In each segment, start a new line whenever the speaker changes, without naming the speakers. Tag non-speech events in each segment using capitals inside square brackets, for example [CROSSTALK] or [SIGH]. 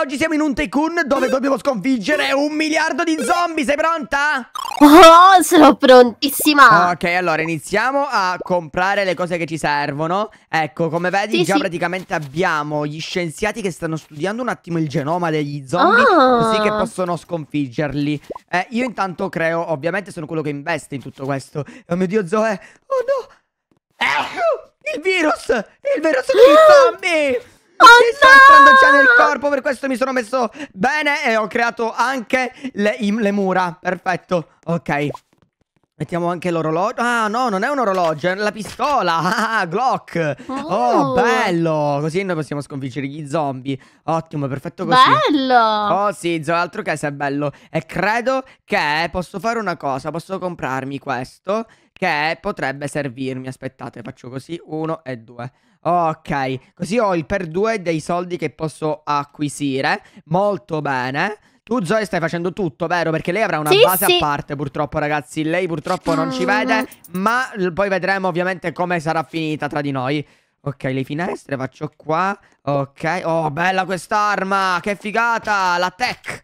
oggi siamo in un tycoon dove dobbiamo sconfiggere un miliardo di zombie, sei pronta? Oh, sono prontissima! Ok, allora iniziamo a comprare le cose che ci servono. Ecco, come vedi sì, già sì. praticamente abbiamo gli scienziati che stanno studiando un attimo il genoma degli zombie, ah. così che ah. possono sconfiggerli. Eh, io intanto creo, ovviamente sono quello che investe in tutto questo. Oh mio Dio, Zoe! Oh no! Eh, il virus! Il virus degli [GASPS] zombie! Oh, mi sta corpo per questo mi sono messo bene e ho creato anche le, le mura. Perfetto. Ok. Mettiamo anche l'orologio. Ah, no, non è un orologio, è la pistola. [LAUGHS] Ah, Glock. Oh. oh, bello. Così noi possiamo sconfiggere gli zombie. Ottimo, perfetto così. Bello. Oh, sì, altro che se è bello. E credo che posso fare una cosa. Posso comprarmi questo che potrebbe servirmi. Aspettate, faccio così. Uno e due. Ok, così ho il per due dei soldi che posso acquisire. Molto bene. Tu Zoe stai facendo tutto, vero? Perché lei avrà una sì, base sì. a parte purtroppo ragazzi Lei purtroppo non ci vede Ma poi vedremo ovviamente come sarà finita tra di noi Ok, le finestre faccio qua Ok, oh bella quest'arma Che figata, la tech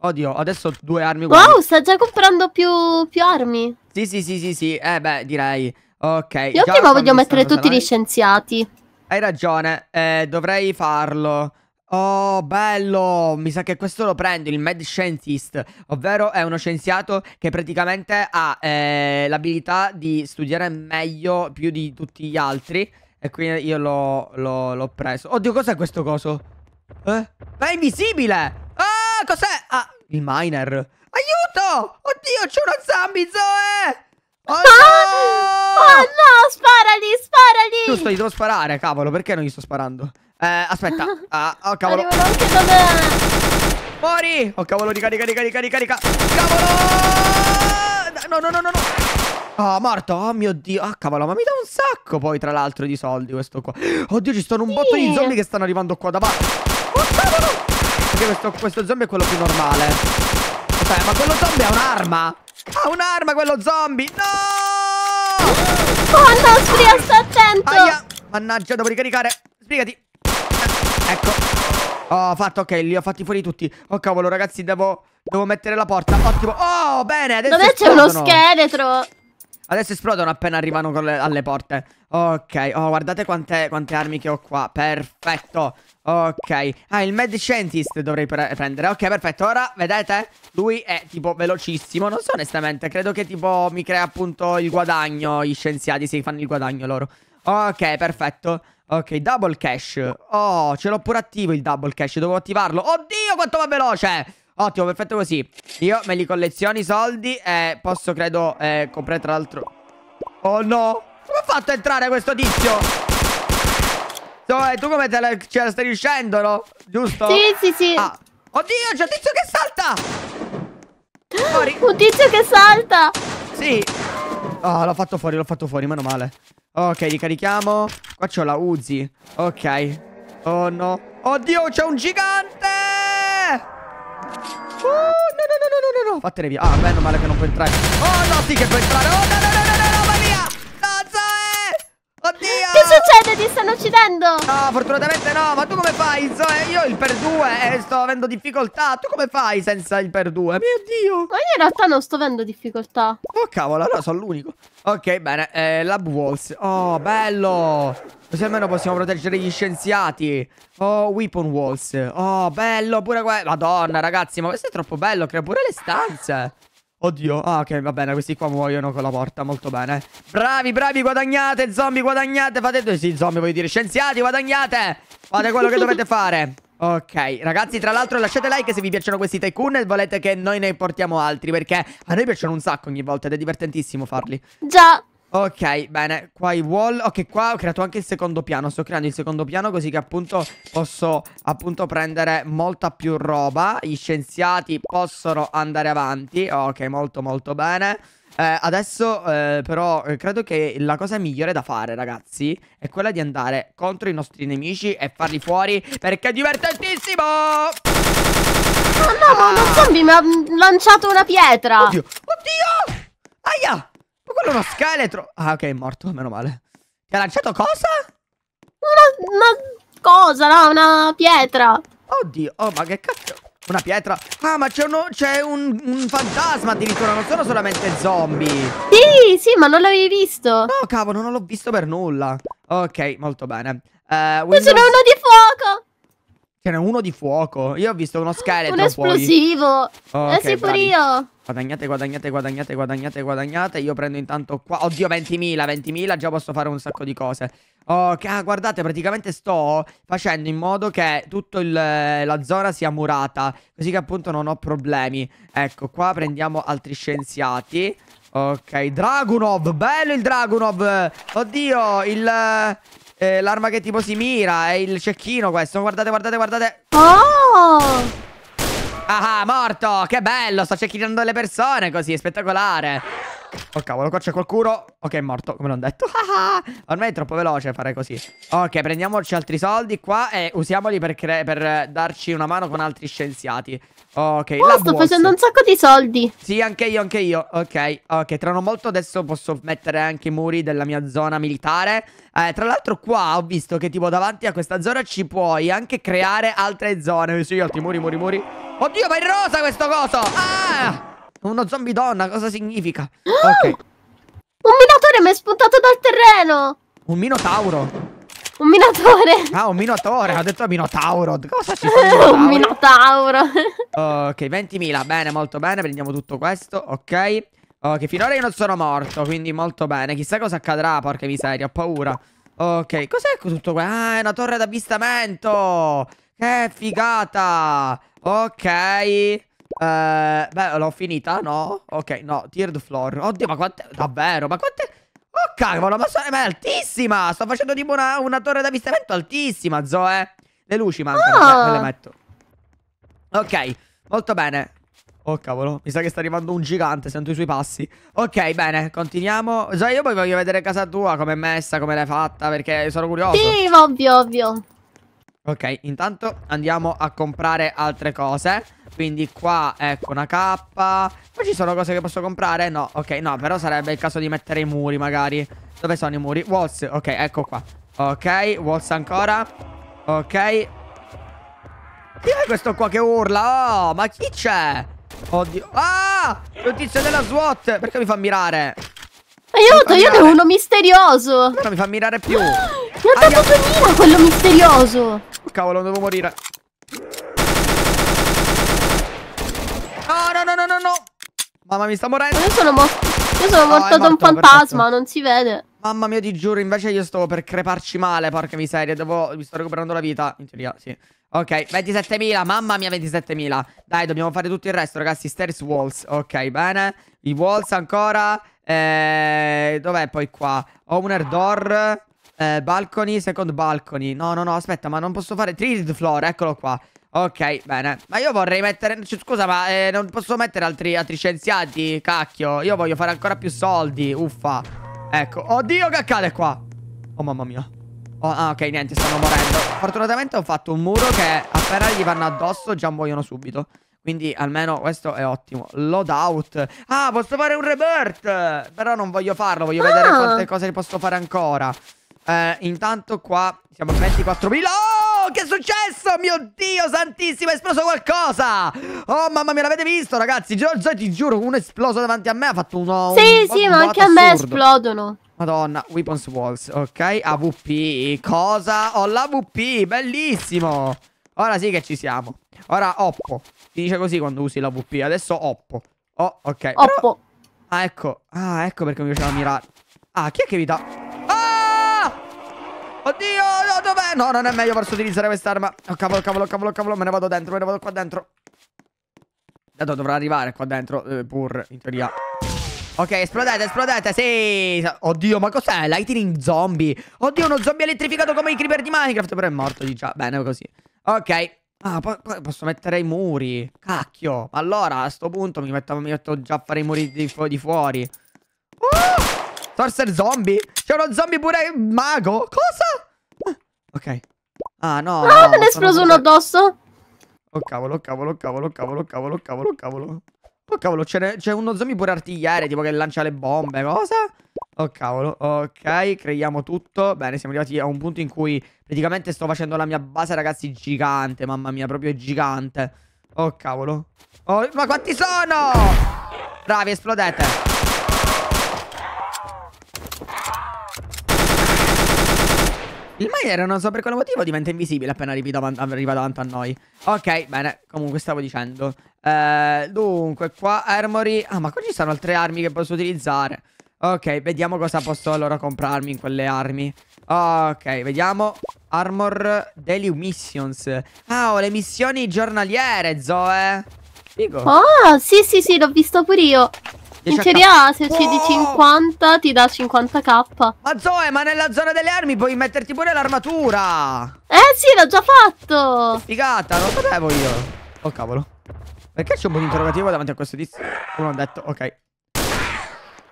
Oddio, adesso ho due armi uguali Wow, sta già comprando più, più armi Sì, sì, sì, sì, sì, eh beh, direi Ok Io prima voglio mettere tutti gli scienziati hai ragione, eh, dovrei farlo. Oh, bello! Mi sa che questo lo prendo, il Mad Scientist, ovvero è uno scienziato che praticamente ha eh, l'abilità di studiare meglio più di tutti gli altri. E quindi io l'ho preso. Oddio, cos'è questo coso? Eh? Ma è invisibile! Ah, cos'è? Ah, il miner. Aiuto! Oddio, c'è una zombie, Zoe! Oh ah, no! oh no! sparali, sparali! Giusto, gli devo sparare, cavolo, perché non gli sto sparando? Eh, aspetta. [LAUGHS] Ah, oh, cavolo. Arrivano anche da me. Mori! Oh, cavolo, ricarica, ricarica, ricarica. Cavolo! No, no, no, no, no. Ah, oh, morto. Oh, mio Dio. Ah, oh, cavolo, ma mi dà un sacco poi, tra l'altro, di soldi questo qua. Oddio, ci sono un sì. botto di zombie che stanno arrivando qua da parte. Oh, cavolo! Perché questo, questo zombie è quello più normale. Aspetta, ma quello zombie ha un'arma. Ha un'arma quello zombie! No! Oh no, Sfria, sta attento! Aia. Mannaggia, devo ricaricare. Sbrigati. Ecco. Ho oh, fatto, ok, li ho fatti fuori tutti. Oh cavolo, ragazzi, devo, devo mettere la porta. Ottimo. Oh, bene, adesso Dove c'è uno scheletro? Adesso esplodono appena arrivano le, alle porte. Ok, oh, guardate quante, quante armi che ho qua. Perfetto. Ok, ah il Mad Scientist dovrei pre prendere Ok perfetto, ora vedete Lui è tipo velocissimo Non so onestamente, credo che tipo mi crea appunto il guadagno Gli scienziati si fanno il guadagno loro Ok perfetto Ok double cash Oh ce l'ho pure attivo il double cash Devo attivarlo Oddio quanto va veloce Ottimo perfetto così Io me li colleziono i soldi E posso credo eh, comprare tra l'altro Oh no Come ho fatto a entrare questo tizio? No, e eh, tu come te la, ce la stai riuscendo, no? Giusto? Sì, sì, sì. Ah. Oddio, c'è un tizio che salta! Fuori. Un tizio che salta! Sì. Oh, l'ho fatto fuori, l'ho fatto fuori, meno male. Ok, ricarichiamo. Qua c'ho la Uzi. Ok. Oh, no. Oddio, c'è un gigante! Oh, no, no, no, no, no, no. Vattene via. Ah, meno male che non può entrare. Oh, no, sì che può entrare. Oh, no, no, no, no. no. Oddio! Che succede? Ti stanno uccidendo! No, fortunatamente no, ma tu come fai? Zoe? Io il per due eh, sto avendo difficoltà. Tu come fai senza il per due? Mio Dio! Ma io in realtà non sto avendo difficoltà. Oh, cavolo, allora sono l'unico. Ok, bene, eh, lab walls. Oh, bello! Così almeno possiamo proteggere gli scienziati. Oh, weapon walls. Oh, bello, pure qua. Madonna, ragazzi, ma questo è troppo bello. Crea pure le stanze. Oddio, ah ok, va bene, questi qua muoiono con la porta, molto bene Bravi, bravi, guadagnate, zombie, guadagnate Fate, due, sì, zombie, voglio dire, scienziati, guadagnate Fate quello che dovete fare Ok, ragazzi, tra l'altro lasciate like se vi piacciono questi tycoon e volete che noi ne portiamo altri Perché a noi piacciono un sacco ogni volta ed è divertentissimo farli Già Ok, bene, qua i wall Ok, qua ho creato anche il secondo piano Sto creando il secondo piano così che appunto posso appunto prendere molta più roba Gli scienziati possono andare avanti Ok, molto molto bene eh, adesso eh, però eh, credo che la cosa migliore da fare ragazzi è quella di andare contro i nostri nemici e farli fuori perché è divertentissimo! Oh no, ah! non zombie mi ha lanciato una pietra! Oddio, oddio! Aia! Ma quello è uno scheletro. Ah, ok, è morto, meno male. Ti ha lanciato cosa? Una, una cosa, no, una pietra. Oddio, oh, ma che cazzo. Una pietra. Ah, ma c'è uno, c'è un, un, fantasma addirittura, non sono solamente zombie. Sì, sì, ma non l'avevi visto. No, cavolo, non l'ho visto per nulla. Ok, molto bene. Uh, Windows... Ce n'è uno di fuoco! C'era uno di fuoco. Io ho visto uno scheletro. Un esplosivo. Oh, okay, Lo sicuro io. Guadagnate, guadagnate, guadagnate, guadagnate, guadagnate. Io prendo intanto qua. Oddio, 20.000, 20.000. Già posso fare un sacco di cose. Ok, oh, guardate, praticamente sto facendo in modo che tutta la zona sia murata. Così che appunto non ho problemi. Ecco, qua prendiamo altri scienziati. Ok, Dragunov. Bello il Dragunov. Oddio, il eh, l'arma che tipo si mira, è il cecchino questo. Guardate, guardate, guardate. Oh! Ah, ah morto! Che bello! Sto cecchinando le persone così, è spettacolare. Oh cavolo, qua c'è qualcuno. Ok, è morto, come l'ho detto. [LAUGHS] Ah, ah. Ormai è troppo veloce fare così. Ok, prendiamoci altri soldi qua e usiamoli per, per darci una mano con altri scienziati. Ok, oh, sto boss. facendo un sacco di soldi. Sì, anche io, anche io. Ok, ok, tra non molto adesso posso mettere anche i muri della mia zona militare. Eh, tra l'altro qua ho visto che tipo davanti a questa zona ci puoi anche creare altre zone. Sì, altri muri, muri, muri. Oddio, ma è rosa questo coso! Ah! Uno zombie donna, cosa significa? [GASPS] ok. Un minatore mi è spuntato dal terreno! Un minotauro! Un minatore! Ah, un minatore! Ha detto minotauro! Cosa ci fa? un [LAUGHS] minotauro! ok, 20.000, bene, molto bene, prendiamo tutto questo, ok. Ok, finora io non sono morto, quindi molto bene. Chissà cosa accadrà, porca miseria, ho paura. Ok, cos'è tutto questo? Ah, è una torre d'avvistamento! Che figata! Ok. Eh, beh, l'ho finita, no? Ok, no, tiered floor. Oddio, ma quante... Davvero, ma quante... Oh, cavolo, ma, so... ma è altissima! Sto facendo tipo una, una torre d'avvistamento altissima, Zoe. Le luci mancano, oh. Beh, me le metto. Ok, molto bene. Oh cavolo, mi sa che sta arrivando un gigante, sento i suoi passi Ok, bene, continuiamo Zoe, io poi voglio vedere casa tua, come è messa, come l'hai fatta Perché sono curioso Sì, ovvio, ovvio Ok, intanto andiamo a comprare altre cose Quindi qua, ecco, una cappa Poi ci sono cose che posso comprare? No, ok, no, però sarebbe il caso di mettere i muri magari Dove sono i muri? Walls, ok, ecco qua Ok, walls ancora Ok Chi è questo qua che urla? Oh, ma chi c'è? Oddio Ah, il tizio della SWAT Perché mi fa mirare? Aiuto, mi fa io mirare. uno misterioso Non mi fa mirare più Mi ha dato due quello misterioso Cavolo, devo morire. No, no, no, no, no, no. Mamma, mi sta morendo. Io sono, mo io sono no, morto da un fantasma, perfetto. non si vede. Mamma mia, ti giuro, invece io stavo per creparci male, porca miseria. Devo... Mi sto recuperando la vita, in teoria, sì. Ok, 27.000, mamma mia 27.000 Dai, dobbiamo fare tutto il resto, ragazzi Stairs walls, ok, bene I walls ancora eh, Dov'è poi qua? Owner door eh, balcony, second balcony. No, no, no, aspetta, ma non posso fare... Trinity floor, eccolo qua. Ok, bene. Ma io vorrei mettere... Scusa, ma eh, non posso mettere altri, altri scienziati? Cacchio, io voglio fare ancora più soldi. Uffa. Ecco. Oddio, che accade qua? Oh, mamma mia. Oh, ah, ok, niente, stanno morendo. Fortunatamente ho fatto un muro che appena gli vanno addosso già muoiono subito. Quindi almeno questo è ottimo. Loadout. Ah, posso fare un rebirth! Però non voglio farlo, voglio ah. vedere quante cose posso fare ancora. Eh, intanto qua siamo a 24.000 Oh, che è successo? Mio Dio santissimo, è esploso qualcosa Oh, mamma mia, l'avete visto, ragazzi Giorgio, ti giuro, uno è esploso davanti a me Ha fatto uno... Sì, un, sì, un ma anche assurdo. a me esplodono Madonna, weapons walls, ok AVP, cosa? Ho oh, l'AVP, bellissimo Ora sì che ci siamo Ora oppo, si dice così quando usi l'AVP Adesso oppo Oh, ok Oppo però... Ah, ecco, ah, ecco perché mi piaceva mirare Ah, chi è che vi dà? Oddio, no, dov'è? No, non è meglio farsi utilizzare quest'arma. Oh, cavolo, cavolo, cavolo, cavolo. Me ne vado dentro, me ne vado qua dentro. Dato dovrà arrivare qua dentro, eh, pur, in teoria. Ok, esplodete, esplodete, sì Oddio, ma cos'è? Lightning zombie Oddio, uno zombie elettrificato come i creeper di Minecraft Però è morto di già, ah, bene così Ok Ah, po posso mettere i muri Cacchio Allora, a sto punto mi metto, mi metto già a fare i muri di, fu di fuori Oh! Sorcerer zombie? C'è uno zombie pure mago? Cosa? Ok. Ah, no. Ah, no, me ne esploso uno addosso. Oh cavolo, oh cavolo, oh cavolo, oh cavolo, oh cavolo, oh cavolo, cavolo. Oh cavolo, c'è uno zombie pure artigliere, tipo che lancia le bombe, cosa? Oh cavolo, ok, creiamo tutto Bene, siamo arrivati a un punto in cui praticamente sto facendo la mia base, ragazzi, gigante Mamma mia, proprio gigante Oh cavolo oh, Ma quanti sono? Bravi, esplodete Il miner non so per quale motivo diventa invisibile appena arriva davanti, arriva davanti a noi. Ok, bene. Comunque stavo dicendo. Eh, dunque, qua armory. Ah, ma qua ci sono altre armi che posso utilizzare. Ok, vediamo cosa posso allora comprarmi in quelle armi. Ok, vediamo. Armor Daily Missions. Ah, ho le missioni giornaliere, Zoe. Figo. Oh, sì, sì, sì, l'ho visto pure io. In Serie A se uccidi di 50 ti dà 50k. Ma Zoe, ma nella zona delle armi puoi metterti pure l'armatura. Eh sì, l'ho già fatto. figata, non sapevo io. Oh cavolo. Perché c'è un buon interrogativo davanti a questo disco Uno ha detto, ok.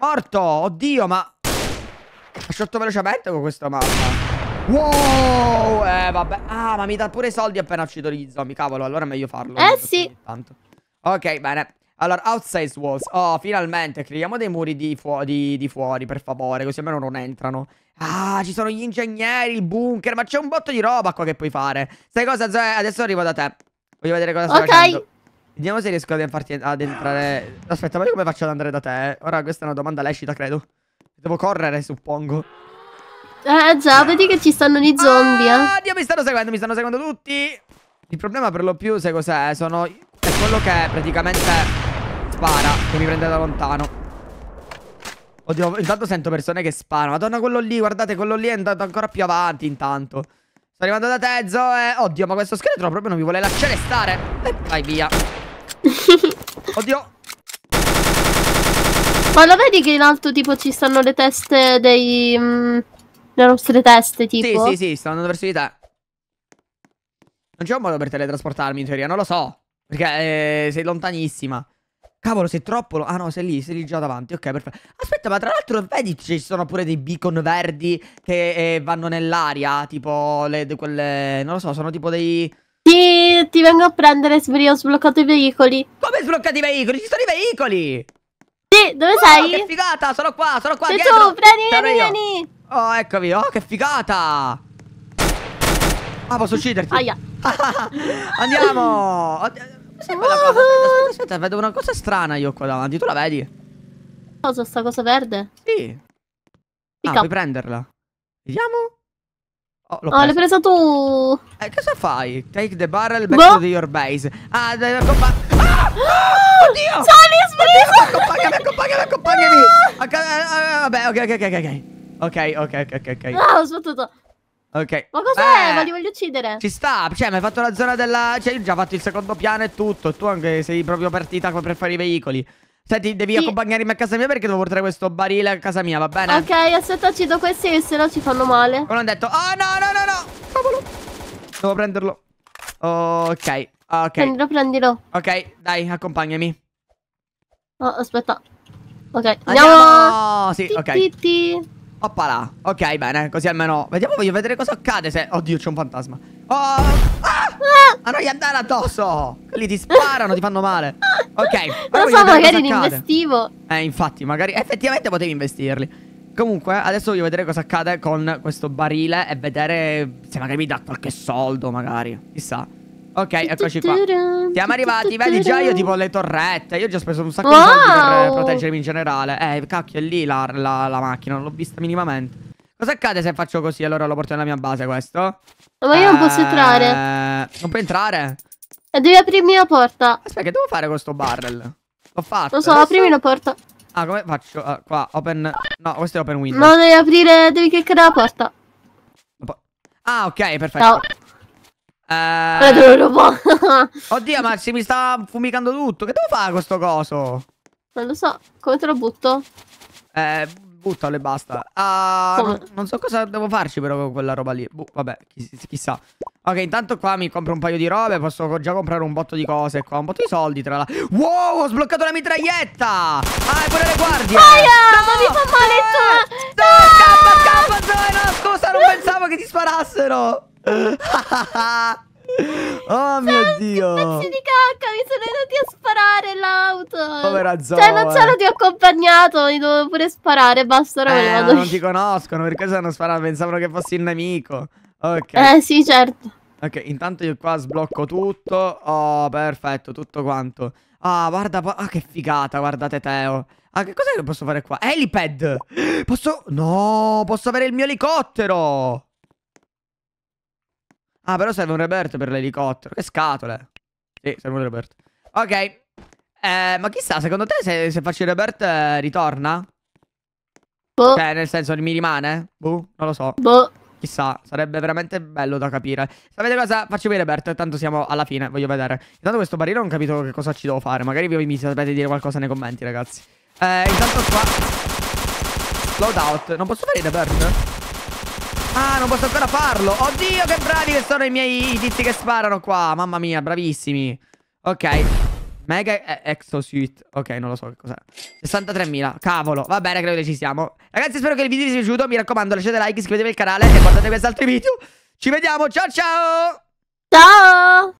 Morto, oddio, ma... Ha sciolto velocemente con questa mappa. Wow, eh vabbè. Ah, ma mi dà pure i soldi appena uccido gli zombie, cavolo. Allora è meglio farlo. Eh sì. Ok, bene. Allora, outside walls. Oh, finalmente, creiamo dei muri di, fuo di, di fuori, per favore, così almeno non entrano. Ah, ci sono gli ingegneri, il bunker, ma c'è un botto di roba qua che puoi fare. Sai cosa, Zoe? Adesso arrivo da te. Voglio vedere cosa stai okay. facendo. Vediamo se riesco a farti ad entrare... Aspetta, ma come faccio ad andare da te? Ora, questa è una domanda lecita, credo. Devo correre, suppongo. Eh, già, vedi che ci stanno gli zombie. Eh. Ah, Dio, mi stanno seguendo, mi stanno seguendo tutti. Il problema per lo più, sai cos'è? Sono... È quello che praticamente spara Che mi prende da lontano Oddio intanto sento persone che sparano Madonna quello lì guardate quello lì è andato ancora più avanti intanto Sto arrivando da te Zoe Oddio ma questo scheletro proprio non mi vuole lasciare stare eh, Vai via [LAUGHS] Oddio ma lo vedi che in alto tipo ci stanno le teste dei... Mm, le nostre teste tipo? Sì, sì, sì, stanno andando verso di te. Non c'è un modo per teletrasportarmi in teoria, non lo so. Perché eh, sei lontanissima. Cavolo, sei troppo... Ah no, sei lì, sei lì già davanti. Ok, perfetto. Aspetta, ma tra l'altro, vedi, ci sono pure dei beacon verdi che eh, vanno nell'aria, tipo le, quelle... Non lo so, sono tipo dei... Sì, ti vengo a prendere, Sbri, ho sbloccato i veicoli. Come sbloccati i veicoli? Ci sono i veicoli! Sì, dove oh, sei? che figata, sono qua, sono qua, sei dietro. tu, prendi, Sarò vieni, io. vieni! Oh, eccomi, oh, che figata! Ah, posso ucciderti? Aia. [LAUGHS] Andiamo! [LAUGHS] Aspetta, ah. aspetta, vedo una cosa strana io qua davanti. Tu la vedi? Cosa, sta cosa verde? Sì. Ah, puoi prenderla. Vediamo. Oh, l'ho oh, l'hai presa tu! Eh, cosa fai? Take the barrel back boh. to your base. Ah, dai, compa- ah! ah! [GASPS] Oddio! Sali, Accompagnami, accompagnami, accompagnami! Ah! Acc- ah, vabbè, ok, ok, ok, ok. Ok, ok, ok, ok. Ah, ho sbattuto. Ok. Ma cos'è? Ma li voglio uccidere. Ci sta. Cioè, mi hai fatto la zona della... Cioè, io ho già fatto il secondo piano e tutto. E Tu anche sei proprio partita per fare i veicoli. Senti, devi sì. accompagnarmi a casa mia perché devo portare questo barile a casa mia, va bene? Ok, aspetta, uccido questi che se no ci fanno male. Come hanno detto... Oh, no, no, no, no! Cavolo! Devo prenderlo. Ok, ok. Prendilo, prendilo. Ok, dai, accompagnami. Oh, aspetta. Ok, andiamo! andiamo! Sì, ti, ok. Ti, ti. Oppala. Ok, bene. Così almeno... Vediamo, voglio vedere cosa accade se... Oddio, c'è un fantasma. Oh! Ah! Ma non gli andare addosso! Quelli ti sparano, ti fanno male. Ok. Non so, magari ne investivo. Eh, infatti, magari... Effettivamente potevi investirli. Comunque, adesso voglio vedere cosa accade con questo barile e vedere se magari mi dà qualche soldo, magari. Chissà. Ok, eccoci qua. Siamo arrivati, vedi già io tipo le torrette. Io ho già speso un sacco wow. di soldi per eh, proteggermi in generale. Eh, cacchio, è lì la, la, la macchina, non l'ho vista minimamente. Cosa accade se faccio così? Allora lo porto nella mia base questo? Ma io eh, non posso eh, entrare. Non puoi entrare? E eh, devi aprirmi la porta. Aspetta, che devo fare con sto barrel? L'ho fatto. Lo so, adesso... aprimi la porta. Ah, come faccio? Uh, qua, open... No, questo è open window. No, devi aprire, devi cliccare la porta. Ah, ok, perfetto. Ciao. Eh... [LAUGHS] Oddio, ma si mi sta fumicando tutto. Che devo fare questo coso? Non lo so. Come te lo butto? Eh, buttalo e basta. Uh, non, so cosa devo farci però con quella roba lì. Buh, vabbè, chiss chissà. Ok, intanto qua mi compro un paio di robe. Posso già comprare un botto di cose qua. Un botto di soldi, tra l'altro. Wow, ho sbloccato la mitraglietta! Ah, è pure le guardie! Aia, ah, no! ma mi fa male tu! No! Scappa, scappa, Zoe! No, scusa, non pensavo che ti sparassero! Oh mio Senti, Dio! pezzi di cacca, mi sono venuti a sparare l'auto! Povera Zoe! Cioè, non solo ti ho accompagnato, mi dovevo pure sparare, basta, ora eh, no, non ti conoscono, perché se hanno sparato pensavano che fossi il nemico. Ok. Eh, sì, certo. Ok, intanto io qua sblocco tutto. Oh, perfetto, tutto quanto. Ah, guarda, ah, che figata, guardate Teo. Ah, che cos'è che posso fare qua? Helipad! Posso... No, posso avere il mio elicottero! Ah, però serve un reperto per l'elicottero. Che scatole. Sì, serve un reperto. Ok. Eh, ma chissà, secondo te se, se faccio il reperto eh, ritorna? Boh. Cioè, nel senso, mi rimane? Boh, non lo so. Boh. Chissà, sarebbe veramente bello da capire. Sapete cosa? Faccio vedere Bert, tanto siamo alla fine, voglio vedere. Intanto questo barile non ho capito che cosa ci devo fare. Magari voi mi sapete dire qualcosa nei commenti, ragazzi. Eh, intanto qua... Loadout. Non posso fare Bert? Ah, non posso ancora farlo. Oddio, che bravi che sono i miei tizi che sparano qua. Mamma mia, bravissimi. Ok. Mega Exosuit. Ok, non lo so che cos'è. 63.000. Cavolo. Va bene, credo che ci siamo. Ragazzi, spero che il video vi sia piaciuto. Mi raccomando, lasciate like, iscrivetevi al canale e guardate questi altri video. Ci vediamo. Ciao, ciao. Ciao.